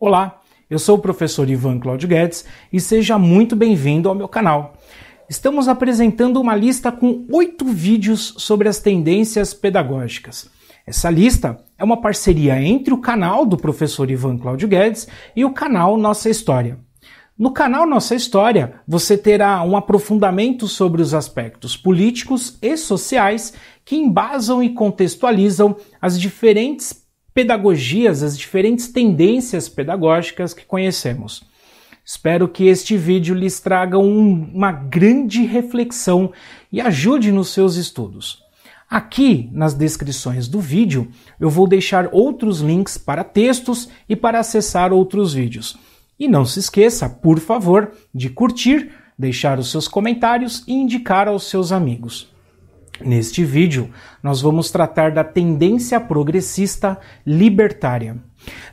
Olá, eu sou o professor Ivan Claudio Guedes e seja muito bem-vindo ao meu canal. Estamos apresentando uma lista com oito vídeos sobre as tendências pedagógicas. Essa lista é uma parceria entre o canal do professor Ivan Claudio Guedes e o canal Nossa História. No canal Nossa História, você terá um aprofundamento sobre os aspectos políticos e sociais que embasam e contextualizam as diferentes pedagogias, as diferentes tendências pedagógicas que conhecemos. Espero que este vídeo lhes traga um, uma grande reflexão e ajude nos seus estudos. Aqui nas descrições do vídeo eu vou deixar outros links para textos e para acessar outros vídeos. E não se esqueça, por favor, de curtir, deixar os seus comentários e indicar aos seus amigos. Neste vídeo, nós vamos tratar da tendência progressista libertária.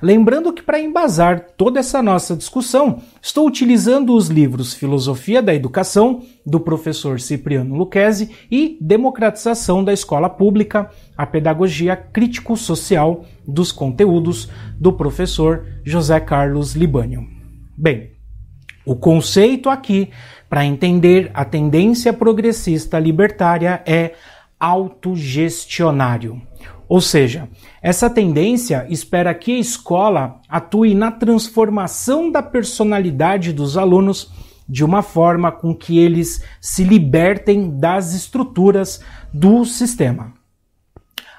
Lembrando que, para embasar toda essa nossa discussão, estou utilizando os livros Filosofia da Educação, do professor Cipriano Lucchesi, e Democratização da Escola Pública, a Pedagogia Crítico-Social dos Conteúdos, do professor José Carlos Libânio. Bem, o conceito aqui para entender a tendência progressista libertária é autogestionário. Ou seja, essa tendência espera que a escola atue na transformação da personalidade dos alunos de uma forma com que eles se libertem das estruturas do sistema.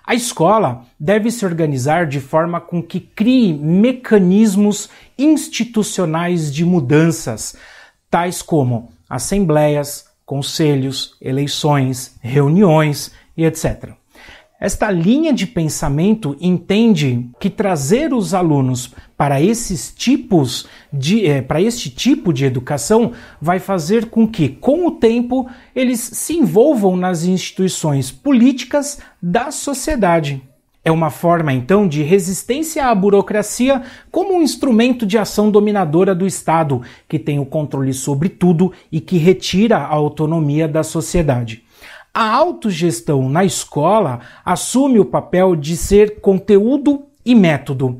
A escola deve se organizar de forma com que crie mecanismos institucionais de mudanças, tais como assembleias, conselhos, eleições, reuniões e etc. Esta linha de pensamento entende que trazer os alunos para esses tipos de eh, para este tipo de educação vai fazer com que, com o tempo, eles se envolvam nas instituições políticas da sociedade. É uma forma, então, de resistência à burocracia como um instrumento de ação dominadora do Estado, que tem o controle sobre tudo e que retira a autonomia da sociedade. A autogestão na escola assume o papel de ser conteúdo e método.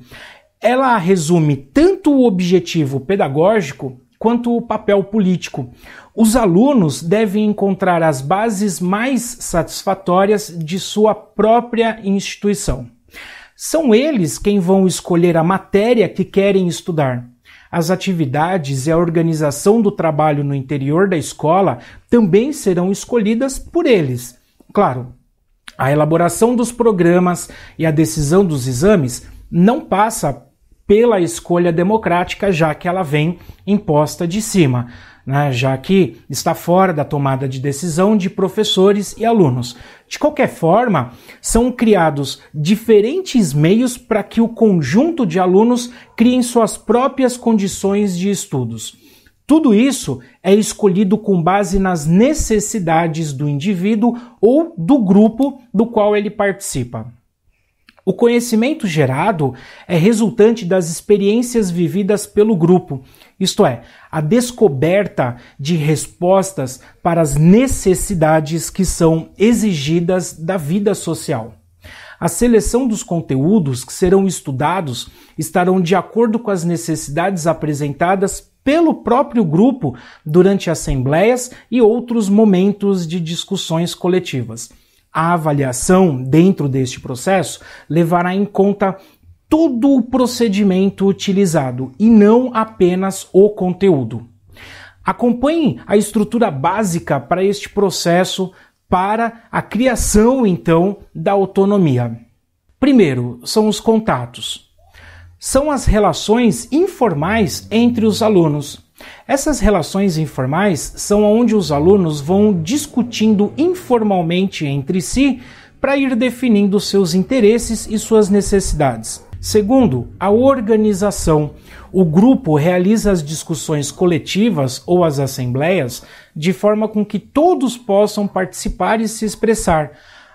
Ela resume tanto o objetivo pedagógico quanto o papel político. Os alunos devem encontrar as bases mais satisfatórias de sua própria instituição. São eles quem vão escolher a matéria que querem estudar. As atividades e a organização do trabalho no interior da escola também serão escolhidas por eles. Claro, a elaboração dos programas e a decisão dos exames não passa pela escolha democrática, já que ela vem imposta de cima, né? já que está fora da tomada de decisão de professores e alunos. De qualquer forma, são criados diferentes meios para que o conjunto de alunos criem suas próprias condições de estudos. Tudo isso é escolhido com base nas necessidades do indivíduo ou do grupo do qual ele participa. O conhecimento gerado é resultante das experiências vividas pelo grupo, isto é, a descoberta de respostas para as necessidades que são exigidas da vida social. A seleção dos conteúdos que serão estudados estarão de acordo com as necessidades apresentadas pelo próprio grupo durante assembleias e outros momentos de discussões coletivas. A avaliação dentro deste processo levará em conta todo o procedimento utilizado e não apenas o conteúdo. Acompanhe a estrutura básica para este processo para a criação então da autonomia. Primeiro, são os contatos. São as relações informais entre os alunos, essas relações informais são onde os alunos vão discutindo informalmente entre si para ir definindo seus interesses e suas necessidades. Segundo, a organização. O grupo realiza as discussões coletivas ou as assembleias de forma com que todos possam participar e se expressar.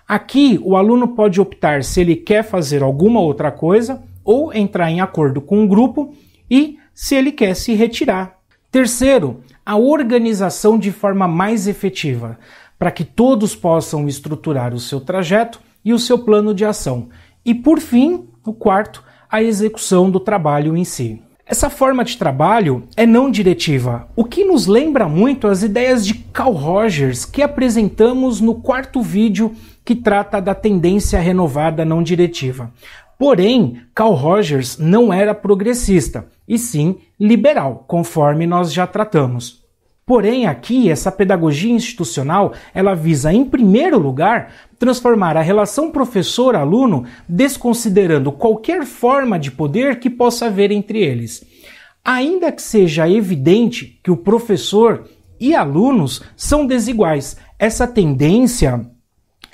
Aqui, o aluno pode optar se ele quer fazer alguma outra coisa ou entrar em acordo com o grupo e se ele quer se retirar Terceiro, a organização de forma mais efetiva, para que todos possam estruturar o seu trajeto e o seu plano de ação. E por fim, o quarto, a execução do trabalho em si. Essa forma de trabalho é não diretiva, o que nos lembra muito as ideias de Carl Rogers que apresentamos no quarto vídeo que trata da tendência renovada não diretiva. Porém, Carl Rogers não era progressista, e sim liberal, conforme nós já tratamos. Porém, aqui essa pedagogia institucional, ela visa em primeiro lugar transformar a relação professor-aluno, desconsiderando qualquer forma de poder que possa haver entre eles. Ainda que seja evidente que o professor e alunos são desiguais, essa tendência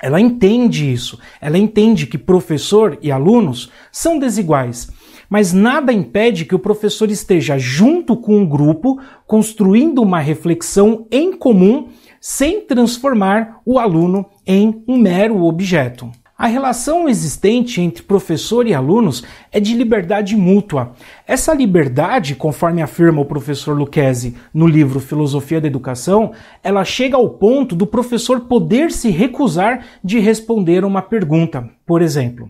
ela entende isso. Ela entende que professor e alunos são desiguais. Mas nada impede que o professor esteja junto com o um grupo, construindo uma reflexão em comum, sem transformar o aluno em um mero objeto. A relação existente entre professor e alunos é de liberdade mútua. Essa liberdade, conforme afirma o professor Lucchesi no livro Filosofia da Educação, ela chega ao ponto do professor poder se recusar de responder uma pergunta, por exemplo.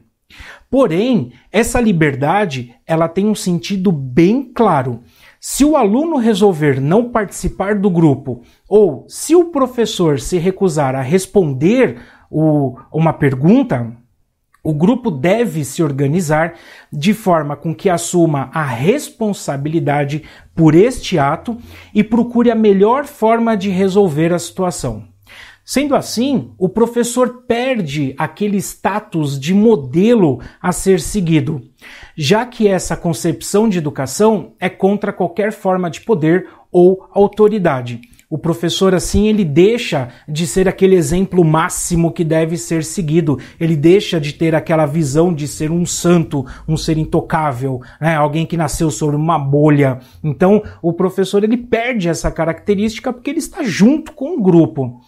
Porém, essa liberdade, ela tem um sentido bem claro. Se o aluno resolver não participar do grupo ou se o professor se recusar a responder o, uma pergunta, o grupo deve se organizar de forma com que assuma a responsabilidade por este ato e procure a melhor forma de resolver a situação. Sendo assim, o professor perde aquele status de modelo a ser seguido, já que essa concepção de educação é contra qualquer forma de poder ou autoridade. O professor, assim, ele deixa de ser aquele exemplo máximo que deve ser seguido, ele deixa de ter aquela visão de ser um santo, um ser intocável, né? alguém que nasceu sobre uma bolha. Então, o professor ele perde essa característica porque ele está junto com o grupo.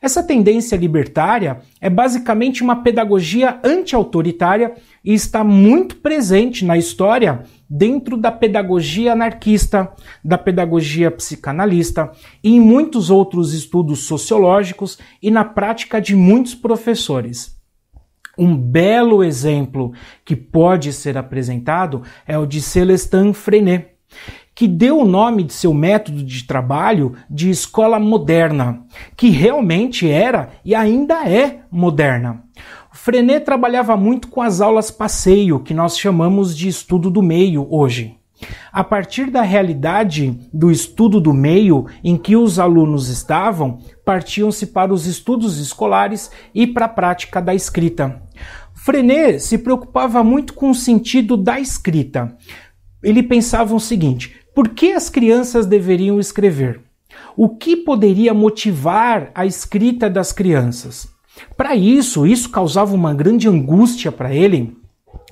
Essa tendência libertária é basicamente uma pedagogia anti-autoritária e está muito presente na história dentro da pedagogia anarquista, da pedagogia psicanalista e em muitos outros estudos sociológicos e na prática de muitos professores. Um belo exemplo que pode ser apresentado é o de Celestin Freinet, que deu o nome de seu método de trabalho de escola moderna, que realmente era e ainda é moderna. Frenet trabalhava muito com as aulas passeio, que nós chamamos de estudo do meio hoje. A partir da realidade do estudo do meio em que os alunos estavam, partiam-se para os estudos escolares e para a prática da escrita. Frenet se preocupava muito com o sentido da escrita. Ele pensava o seguinte: por que as crianças deveriam escrever? O que poderia motivar a escrita das crianças? Para isso, isso causava uma grande angústia para ele.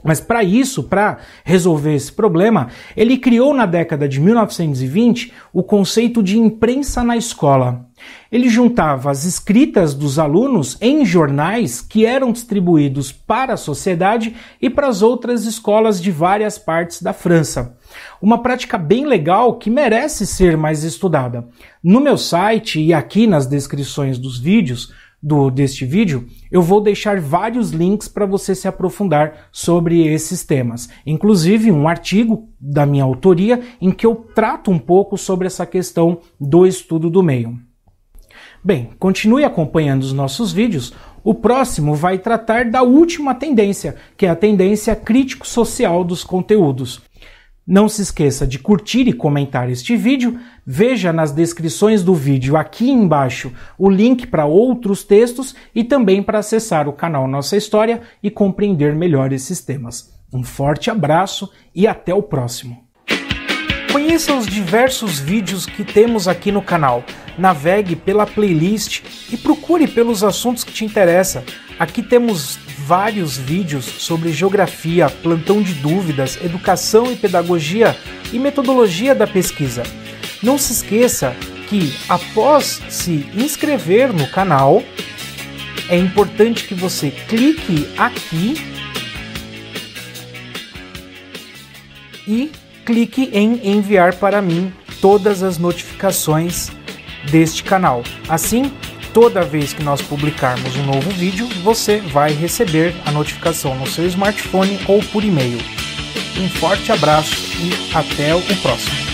Mas para isso, para resolver esse problema, ele criou na década de 1920 o conceito de imprensa na escola. Ele juntava as escritas dos alunos em jornais que eram distribuídos para a sociedade e para as outras escolas de várias partes da França. Uma prática bem legal que merece ser mais estudada. No meu site e aqui nas descrições dos vídeos, do, deste vídeo, eu vou deixar vários links para você se aprofundar sobre esses temas. Inclusive um artigo da minha autoria em que eu trato um pouco sobre essa questão do estudo do meio. Bem, continue acompanhando os nossos vídeos. O próximo vai tratar da última tendência, que é a tendência crítico-social dos conteúdos. Não se esqueça de curtir e comentar este vídeo. Veja nas descrições do vídeo aqui embaixo o link para outros textos e também para acessar o canal Nossa História e compreender melhor esses temas. Um forte abraço e até o próximo. Conheça os diversos vídeos que temos aqui no canal. Navegue pela playlist e procure pelos assuntos que te interessam. Aqui temos vários vídeos sobre geografia, plantão de dúvidas, educação e pedagogia e metodologia da pesquisa. Não se esqueça que, após se inscrever no canal, é importante que você clique aqui e clique em enviar para mim todas as notificações deste canal. Assim, toda vez que nós publicarmos um novo vídeo, você vai receber a notificação no seu smartphone ou por e-mail. Um forte abraço e até o próximo!